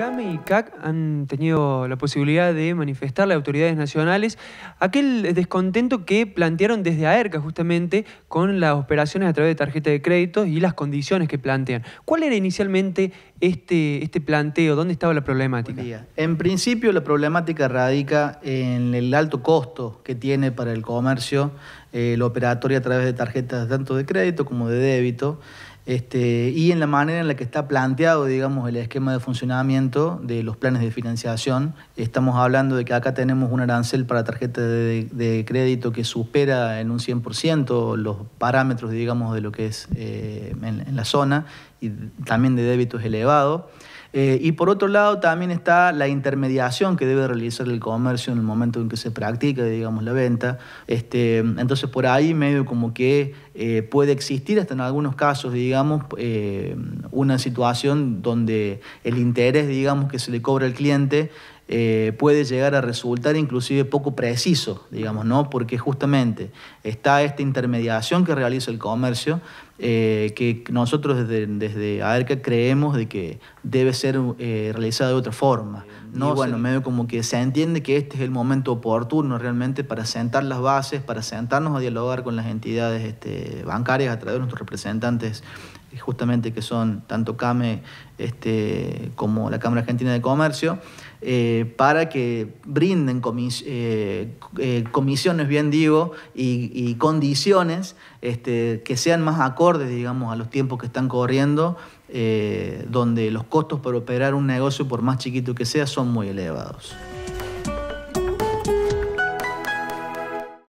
CAME y CAC han tenido la posibilidad de manifestar a autoridades nacionales aquel descontento que plantearon desde AERCA justamente con las operaciones a través de tarjeta de crédito y las condiciones que plantean. ¿Cuál era inicialmente este, este planteo? ¿Dónde estaba la problemática? En principio la problemática radica en el alto costo que tiene para el comercio el eh, la operatoria a través de tarjetas tanto de crédito como de débito. Este, y en la manera en la que está planteado, digamos, el esquema de funcionamiento de los planes de financiación. Estamos hablando de que acá tenemos un arancel para tarjeta de, crédito que supera en un 100% los parámetros, digamos, de lo que es eh, en la zona y también de débitos elevados. Eh, y por otro lado también está la intermediación que debe realizar el comercio en el momento en que se practica, digamos, la venta. Este, entonces por ahí medio como que eh, puede existir hasta en algunos casos, digamos, eh, una situación donde el interés, digamos, que se le cobra al cliente eh, puede llegar a resultar inclusive poco preciso, digamos, ¿no? Porque justamente está esta intermediación que realiza el comercio, eh, que nosotros desde, desde, AERCA creemos de que debe ser eh, realizada de otra forma. ¿no? bueno, medio como que se entiende que este es el momento oportuno realmente para sentar las bases, para sentarnos a dialogar con las entidades este, bancarias a través de nuestros representantes justamente que son tanto CAME este, como la Cámara Argentina de Comercio, eh, para que brinden eh, eh, comisiones, bien digo, y, condiciones este, que sean más acordes, digamos, a los tiempos que están corriendo, donde los costos para operar un negocio, por más chiquito que sea, son muy elevados.